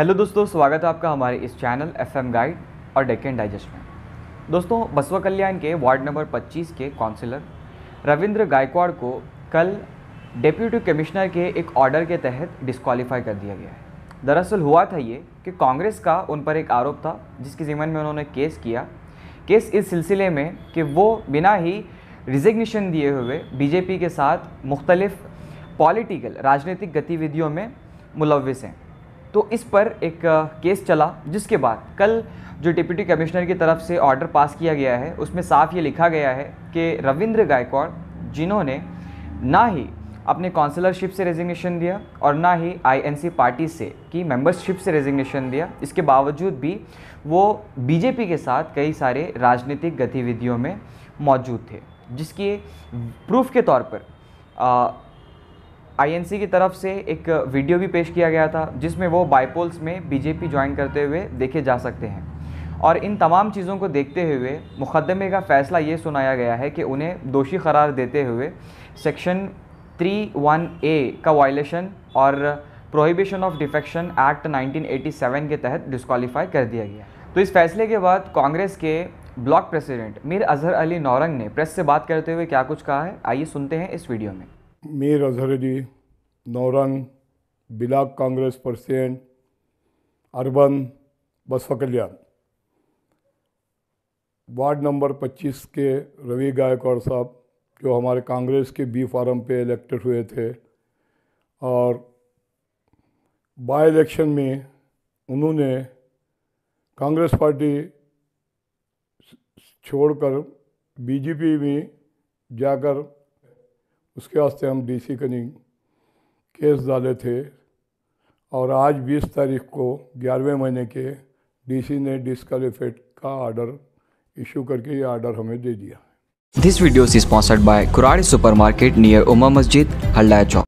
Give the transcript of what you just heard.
hello दोस्तों स्वागत है आपका हमारे इस चैनल एफएम गाइड और डेक्कन डाइजेस्ट में दोस्तों बसवा कल्याण के वार्ड नंबर 25 के काउंसिलर रविंद्र गायकवाड़ को कल डिप्यूटी कमिश्नर के एक ऑर्डर के तहत डिस्कवालीफाई कर दिया गया है दरअसल हुआ था ये कि कांग्रेस का उन पर एक आरोप था जिसके ज़िम्मन में उन्होंने केस किया केस इस सिलसिले में कि वो बिना ही रिजिग्नेशन दिए हुए बीजेपी के साथ मुख्तलिफ पॉलिटिकल राजनीतिक गतिविधियों में मुलविस हैं तो इस पर एक केस चला जिसके बाद कल जो डिप्टी कमिश्नर की तरफ से ऑर्डर पास किया गया है उसमें साफ ये लिखा गया है कि रविंद्र गायकवाड़ जिन्होंने ना ही अपने काउंसलरशिप से रेजिग्नेशन दिया और ना ही आईएनसी पार्टी से की मेंबरशिप से रेजिग्नेशन दिया इसके बावजूद भी वो बीजेपी के साथ कई सारे राजनीतिक गतिविधियों में मौजूद थे जिसकी प्रूफ के तौर पर आ, आईएनसी की तरफ से एक वीडियो भी पेश किया गया था जिसमें वो बाइपोल्स में बीजेपी ज्वाइन करते हुए देखे जा सकते हैं और इन तमाम चीज़ों को देखते हुए मुकदमे का फ़ैसला ये सुनाया गया है कि उन्हें दोषी करार देते हुए सेक्शन 3.1 ए का वायलेशन और प्रोहिबिशन ऑफ डिफेक्शन एक्ट 1987 के तहत डिस्कालीफाई कर दिया गया तो इस फैसले के बाद कांग्रेस के ब्लॉक प्रेसिडेंट मीर अजहर अली नौरंग ने प्रेस से बात करते हुए क्या कुछ कहा है आइए सुनते हैं इस वीडियो में Mir Azharali Naurang block Congress percent urban Basava Kalyan ward number 25 के रवि गायकवाड़ साहब जो हमारे कांग्रेस के बी फार्म पे इलेक्टेड हुए थे और बाय इलेक्शन में उन्होंने कांग्रेस पार्टी छोड़कर बीजेपी में जाकर उसके वास्ते हम डीसी कनिंग केस डाले थे और आज 20 तारीख को ग्यारहवें महीने के डीसी ने डिस्कालीफेट का ऑर्डर इशू करके ये ऑर्डर हमें दे दिया this video is sponsored by Kuradi supermarket near Uma Masjid Halla Chowk